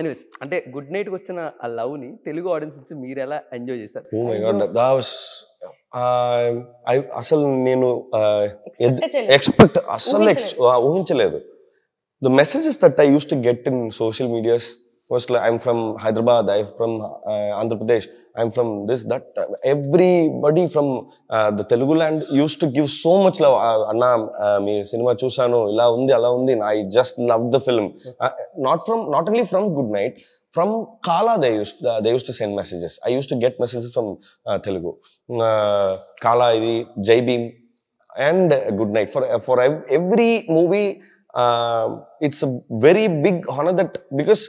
Anyways అంటే good కి వచ్చిన ఆ లవ్ని తెలుగు ఆడియన్స్ నుంచి మీరు ఎలా ఎంజాయ్ చేశారు oh um, అసలు నేను uh, ఎక్స్పెక్ట్ అసలు ఊహించలేదు the messages that I use to get in social medias first I'm from Hyderabad I from Andhra Pradesh I'm from this that every everybody from the Telugu land use to give so much love అన్న మీ cinema చూశాను ఇలా ఉంది అలా ఉంది I just love the film not from not only from good night from Kaala they use they use to send messages I use to get messages from Telugu Kaala ఇది Jai Bhim and good night for for every movie it's very big honour that because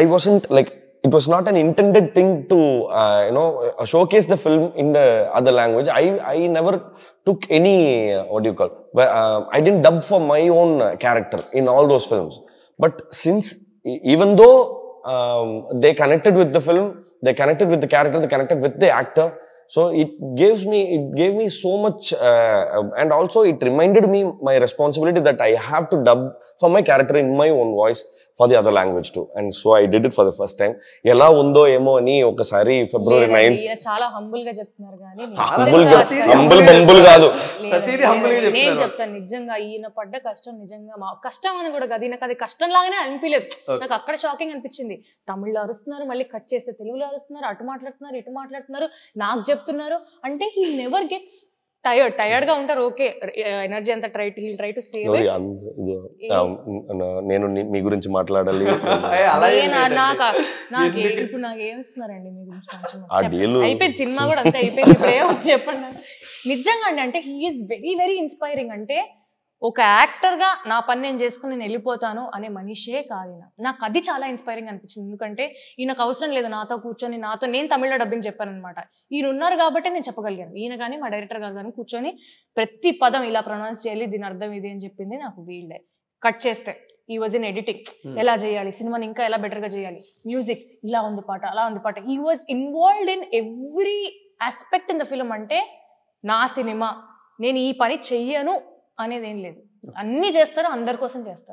I wasn't like it was not an intended thing to uh, you know uh, showcase the film in the other language. I I never took any uh, what do you call? Uh, I didn't dub for my own uh, character in all those films. But since even though um, they connected with the film, they connected with the character, they connected with the actor. So it gives me, it gave me so much, uh, and also it reminded me my responsibility that I have to dub for my character in my own voice. For the other language too and so I did it for the first time ఎలా ఉందో ఏమో అని ఒకసారి February ninth చాలా humble గా చెప్తున్నారు కానీ humble humble Bumble కాదు నేను చెప్తాను నిజంగా ఈయన పడ్డ కష్టం నిజంగా మా కష్టం అని కూడా కాదు నాకు అది కష్టం లాగానే అనిపించలేదు నాకు అక్కడ షాకింగ్ అనిపించింది తమిళ్లో అరుస్తున్నారు మళ్ళీ కట్ చేస్తే తెలుగులో అరుస్తున్నారు అటు మాట్లాడుతున్నారు ఇటు మాట్లాడుతున్నారు నాకు చెప్తున్నారు అంటే he never gets tired tired hmm. గా ఉంటారు ఓకే ఎనర్జీ అంతా try to try to save నేను మీ గురించి మాట్లాడాలి నాకు నాకు ఇప్పుడు నాకు ఏమిస్తున్నారండి మీ గురించి అయిపోయింది సినిమా కూడా అంతే అయిపోయింది ఇప్పుడు చెప్పండి నిజంగా అండి అంటే హీఈస్ వెరీ వెరీ ఇన్స్పైరింగ్ అంటే ఒక యాక్టర్గా నా పని నేను చేసుకుని నేను వెళ్ళిపోతాను అనే మనిషే కాదు నాకు అది చాలా ఇన్స్పైరింగ్ అనిపించింది ఎందుకంటే ఈయనకు అవసరం లేదు నాతో కూర్చొని నాతో నేను తమిళ డబ్బింగ్ చెప్పానమాట ఈయన ఉన్నారు కాబట్టి నేను చెప్పగలిగాను ఈయన కానీ మా డైరెక్టర్ గారు కానీ కూర్చొని ప్రతి పదం ఇలా ప్రొనౌన్స్ చేయాలి దీని అర్థం ఇది అని చెప్పింది నాకు వీళ్ళే కట్ చేస్తే ఈ వాజ్ ఇన్ ఎడిటింగ్ ఎలా చేయాలి సినిమాని ఇంకా ఎలా బెటర్గా చేయాలి మ్యూజిక్ ఇలా ఉంది పాట అలా ఉంది పాట ఈ was involved in every aspect in the film అంటే నా సినిమా నేను ఈ పని చెయ్యను అనేది ఏం లేదు అన్నీ చేస్తారు అందరి కోసం చేస్తారు